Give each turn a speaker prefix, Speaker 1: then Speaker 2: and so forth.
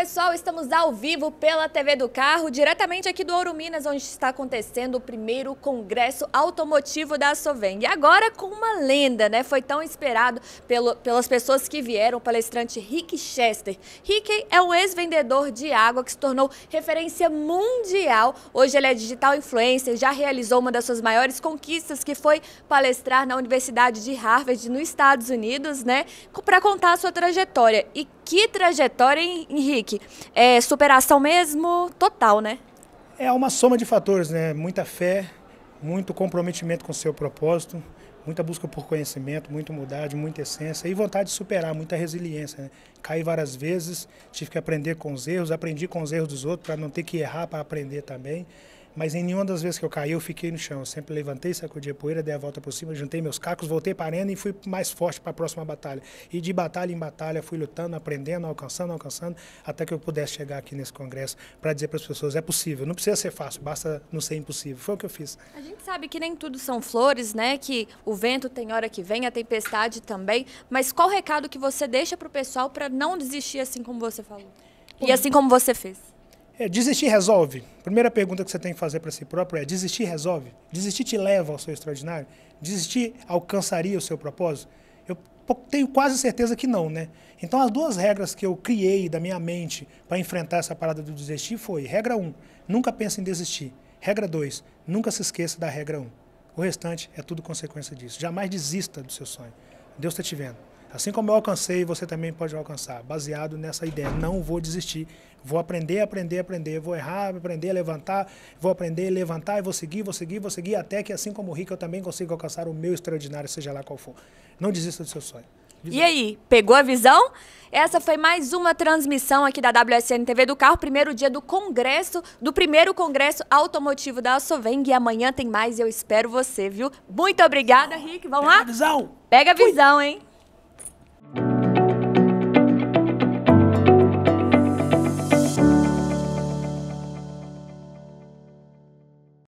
Speaker 1: pessoal, estamos ao vivo pela TV do Carro, diretamente aqui do Ouro Minas, onde está acontecendo o primeiro congresso automotivo da Soven. E agora com uma lenda, né? Foi tão esperado pelo, pelas pessoas que vieram, o palestrante Rick Chester. Rick é um ex-vendedor de água que se tornou referência mundial. Hoje ele é digital influencer, já realizou uma das suas maiores conquistas, que foi palestrar na Universidade de Harvard, nos Estados Unidos, né? Para contar a sua trajetória. E que trajetória, Henrique? É superação mesmo total, né?
Speaker 2: É uma soma de fatores, né? Muita fé, muito comprometimento com o seu propósito, muita busca por conhecimento, muita humildade, muita essência e vontade de superar, muita resiliência. Né? Caí várias vezes, tive que aprender com os erros, aprendi com os erros dos outros para não ter que errar para aprender também. Mas em nenhuma das vezes que eu caí, eu fiquei no chão. Eu sempre levantei, sacudi a poeira, dei a volta por cima, juntei meus cacos, voltei para a arena e fui mais forte para a próxima batalha. E de batalha em batalha, fui lutando, aprendendo, alcançando, alcançando, até que eu pudesse chegar aqui nesse congresso para dizer para as pessoas: é possível, não precisa ser fácil, basta não ser impossível. Foi o que eu fiz.
Speaker 1: A gente sabe que nem tudo são flores, né? Que o vento tem hora que vem, a tempestade também. Mas qual recado que você deixa para o pessoal para não desistir assim como você falou? E assim como
Speaker 2: você fez? É, desistir resolve? Primeira pergunta que você tem que fazer para si próprio é: desistir resolve? Desistir te leva ao seu extraordinário? Desistir alcançaria o seu propósito? Eu tenho quase certeza que não, né? Então as duas regras que eu criei da minha mente para enfrentar essa parada do desistir foi: regra 1, um, nunca pense em desistir. Regra 2, nunca se esqueça da regra 1. Um. O restante é tudo consequência disso. Jamais desista do seu sonho. Deus está te vendo. Assim como eu alcancei, você também pode alcançar, baseado nessa ideia. Não vou desistir, vou aprender, aprender, aprender, vou errar, aprender, levantar, vou aprender, levantar e vou seguir, vou seguir, vou seguir, até que assim como o Rick, eu também consiga alcançar o meu extraordinário, seja lá qual for. Não desista do seu sonho.
Speaker 1: Visão. E aí, pegou a visão? Essa foi mais uma transmissão aqui da WSN TV do Carro, primeiro dia do congresso, do primeiro congresso automotivo da Soveng. E amanhã tem mais, eu espero você, viu? Muito obrigada, Rick. Vamos Pega lá? A visão. Pega a visão, Fui. hein?